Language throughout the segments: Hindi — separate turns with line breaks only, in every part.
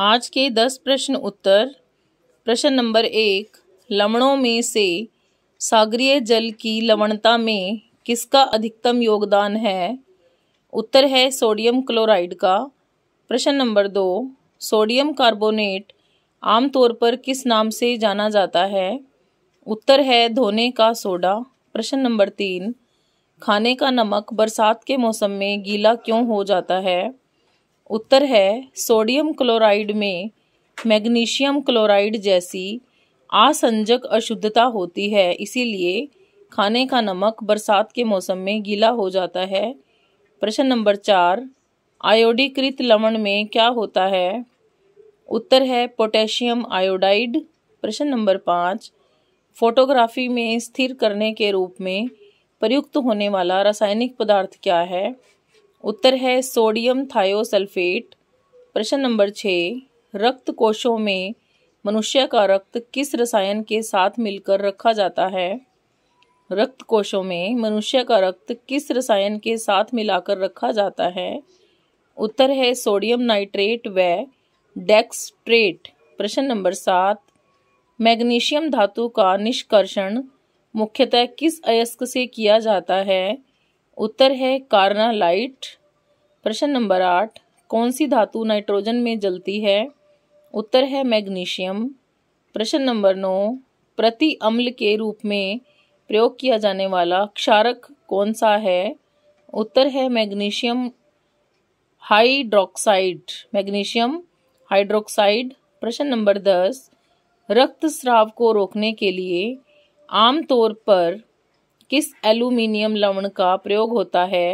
आज के दस प्रश्न उत्तर प्रश्न नंबर एक लवणों में से सागरीय जल की लवणता में किसका अधिकतम योगदान है उत्तर है सोडियम क्लोराइड का प्रश्न नंबर दो सोडियम कार्बोनेट आमतौर पर किस नाम से जाना जाता है उत्तर है धोने का सोडा प्रश्न नंबर तीन खाने का नमक बरसात के मौसम में गीला क्यों हो जाता है उत्तर है सोडियम क्लोराइड में मैग्नीशियम क्लोराइड जैसी आसंजक अशुद्धता होती है इसीलिए खाने का नमक बरसात के मौसम में गीला हो जाता है प्रश्न नंबर चार आयोडीकृत लवण में क्या होता है उत्तर है पोटेशियम आयोडाइड प्रश्न नंबर पाँच फोटोग्राफी में स्थिर करने के रूप में प्रयुक्त होने वाला रासायनिक पदार्थ क्या है उत्तर है सोडियम थायोसल्फेट प्रश्न नंबर छः रक्त कोशों में मनुष्य का रक्त किस रसायन के साथ मिलकर रखा जाता है रक्त कोशों में मनुष्य का रक्त किस रसायन के साथ मिलाकर रखा जाता है उत्तर है सोडियम नाइट्रेट व डेक्सट्रेट प्रश्न नंबर सात मैग्नीशियम धातु का निष्कर्षण मुख्यतः किस अयस्क से किया जाता है उत्तर है कार्नालाइट प्रश्न नंबर आठ कौन सी धातु नाइट्रोजन में जलती है उत्तर है मैग्नीशियम प्रश्न नंबर नौ प्रति अम्ल के रूप में प्रयोग किया जाने वाला क्षारक कौन सा है उत्तर है मैग्नीशियम हाइड्रोक्साइड मैग्नीशियम हाइड्रोक्साइड प्रश्न नंबर दस रक्तस्राव को रोकने के लिए आमतौर पर किस एल्यूमिनियम लवण का प्रयोग होता है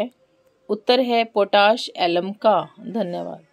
उत्तर है पोटाश एलम का धन्यवाद